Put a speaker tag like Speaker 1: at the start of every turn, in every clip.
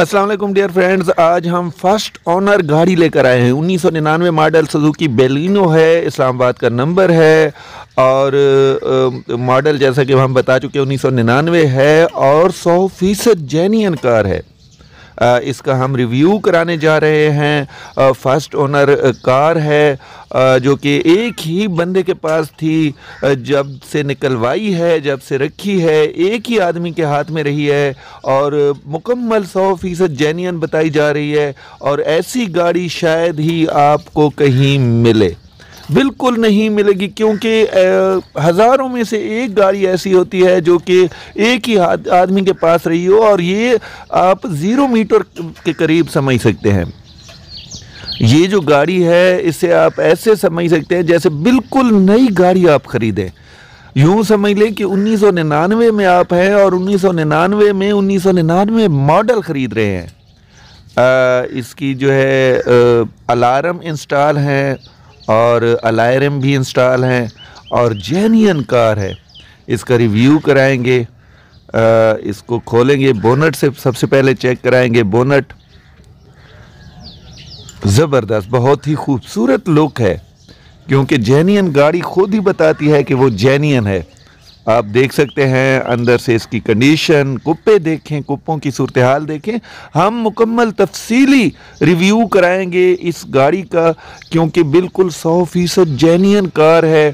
Speaker 1: Aslam dear friends आज हम first owner गाड़ी लेकर आए हैं 1999 मॉडल सुजुकी बेलिनो है इस्लामाबाद का नंबर है और मॉडल जैसा कि हम बता चुके हैं 1999 है और 100 फीसद जेन्यन कार है इसका हम रिव्यू कराने जा रहे हैं फर्स्ट ओनर कार है जो कि एक ही बंदे के पास थी जब से निकलवाई है जब से रखी है एक ही आदमी के हाथ में रही है और मुकम्मल सौ फीसद जेन्यन बताई जा रही है और ऐसी गाड़ी शायद ही आपको कहीं मिले बिल्कुल नहीं मिलेगी क्योंकि हज़ारों में से एक गाड़ी ऐसी होती है जो कि एक ही आदमी के पास रही हो और ये आप ज़ीरो मीटर के करीब समझ सकते हैं ये जो गाड़ी है इसे आप ऐसे समझ सकते हैं जैसे बिल्कुल नई गाड़ी आप ख़रीदें यूं समझ लें कि 1999 में आप हैं और 1999 में 1999 मॉडल ख़रीद रहे हैं आ, इसकी जो है अलार्म इंस्टॉल हैं और अलायरम भी इंस्टॉल हैं और जेनियन कार है इसका रिव्यू कराएंगे इसको खोलेंगे बोनट से सबसे पहले चेक कराएंगे बोनट ज़बरदस्त बहुत ही खूबसूरत लुक है क्योंकि जेनियन गाड़ी खुद ही बताती है कि वो जेनियन है आप देख सकते हैं अंदर से इसकी कंडीशन कुप्पे देखें कुप्पों की सूरत हाल देखें हम मुकम्मल तफसीली रिव्यू कराएंगे इस गाड़ी का क्योंकि बिल्कुल सौ फ़ीसद जैनियन कार है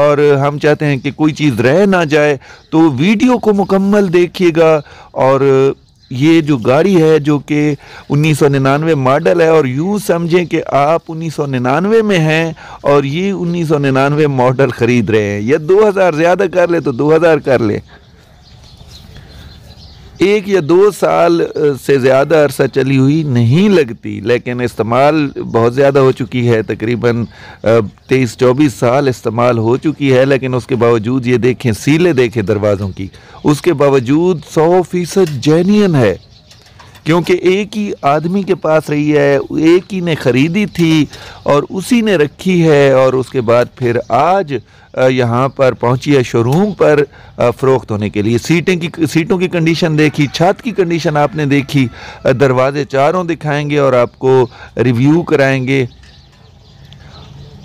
Speaker 1: और हम चाहते हैं कि कोई चीज़ रह ना जाए तो वीडियो को मुकम्मल देखिएगा और ये जो गाड़ी है जो कि 1999 मॉडल है और यूँ समझें कि आप 1999 में हैं और ये 1999 मॉडल ख़रीद रहे हैं या 2000 ज़्यादा कर ले तो 2000 कर ले एक या दो साल से ज़्यादा अरसा चली हुई नहीं लगती लेकिन इस्तेमाल बहुत ज़्यादा हो चुकी है तकरीबन तेईस चौबीस साल इस्तेमाल हो चुकी है लेकिन उसके बावजूद ये देखें सीलें देखें दरवाज़ों की उसके बावजूद सौ फीसद जैनियन है क्योंकि एक ही आदमी के पास रही है एक ही ने ख़रीदी थी और उसी ने रखी है और उसके बाद फिर आज यहाँ पर पहुँची है शोरूम पर फ़रोख्त होने के लिए सीटें की सीटों की कंडीशन देखी छत की कंडीशन आपने देखी दरवाज़े चारों दिखाएंगे और आपको रिव्यू कराएंगे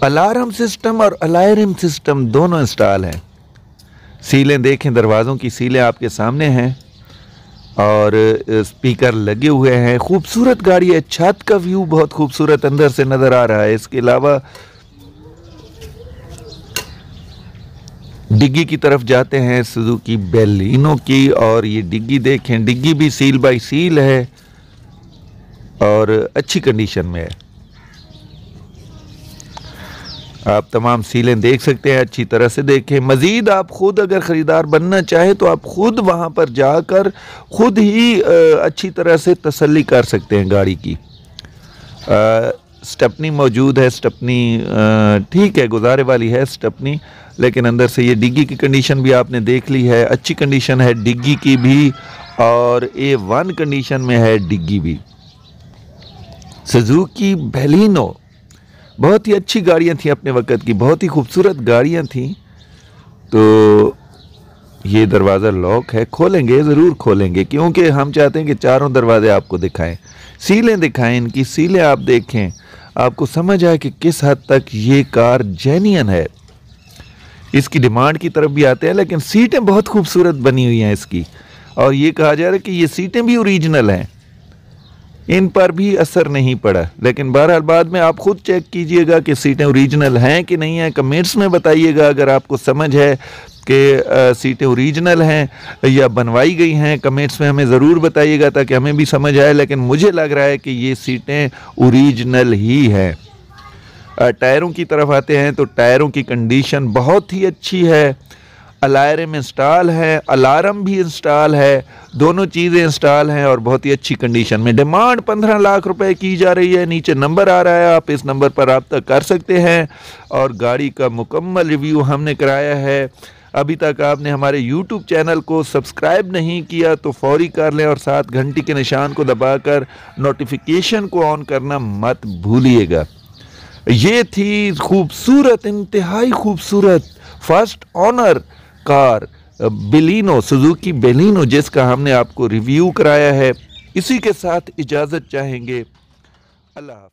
Speaker 1: अलार्म सिस्टम और अलार्म सिस्टम दोनों इंस्टॉल हैं सीलें देखें दरवाज़ों की सीलें आपके सामने हैं और स्पीकर लगे हुए हैं खूबसूरत गाड़ी है छत का व्यू बहुत खूबसूरत अंदर से नज़र आ रहा है इसके अलावा डिग्गी की तरफ जाते हैं सुजुकी बेलिनो की और ये डिग्गी देखें डिग्गी भी सील बाई सील है और अच्छी कंडीशन में है आप तमाम सीलें देख सकते हैं अच्छी तरह से देखें मज़ीद आप ख़ुद अगर ख़रीदार बनना चाहें तो आप ख़ुद वहाँ पर जाकर ख़ुद ही अच्छी तरह से तसल्ली कर सकते हैं गाड़ी की स्टपनी मौजूद है स्टपनी ठीक है गुजारे वाली है स्टपनी लेकिन अंदर से ये डिग्गी की कंडीशन भी आपने देख ली है अच्छी कंडीशन है डिग्गी की भी और ए वन कंडीशन में है डिग्गी भी सजुकी बेलिनो बहुत ही अच्छी गाड़ियाँ थी अपने वक़्त की बहुत ही खूबसूरत गाड़ियाँ थी तो ये दरवाज़ा लॉक है खोलेंगे ज़रूर खोलेंगे क्योंकि हम चाहते हैं कि चारों दरवाज़े आपको दिखाएं सीलें दिखाएं इनकी सीलें आप देखें आपको समझ आए कि किस हद तक ये कार जेनियन है इसकी डिमांड की तरफ भी आते हैं लेकिन सीटें बहुत खूबसूरत बनी हुई हैं इसकी और ये कहा जा रहा है कि ये सीटें भी ओरिजिनल हैं इन पर भी असर नहीं पड़ा लेकिन बहरहाल बाद में आप खुद चेक कीजिएगा कि सीटें ओरिजिनल हैं कि नहीं हैं कमेंट्स में बताइएगा अगर आपको समझ है कि सीटें ओरिजिनल हैं या बनवाई गई हैं कमेंट्स में हमें ज़रूर बताइएगा ताकि हमें भी समझ आए लेकिन मुझे लग रहा है कि ये सीटें ओरिजिनल ही हैं टायरों की तरफ आते हैं तो टायरों की कंडीशन बहुत ही अच्छी है अलार्म इंस्टॉल है अलार्म भी इंस्टॉल है दोनों चीज़ें इंस्टॉल हैं और बहुत ही अच्छी कंडीशन में डिमांड पंद्रह लाख रुपए की जा रही है नीचे नंबर आ रहा है आप इस नंबर पर रबता कर सकते हैं और गाड़ी का मुकम्मल रिव्यू हमने कराया है अभी तक आपने हमारे YouTube चैनल को सब्सक्राइब नहीं किया तो फौरी कर लें और साथ घंटी के निशान को दबाकर नोटिफिकेशन को ऑन करना मत भूलिएगा ये थी खूबसूरत इंतहाई खूबसूरत first owner car Baleno Suzuki Baleno जिसका हमने आपको रिव्यू कराया है इसी के साथ इजाज़त चाहेंगे अल्लाह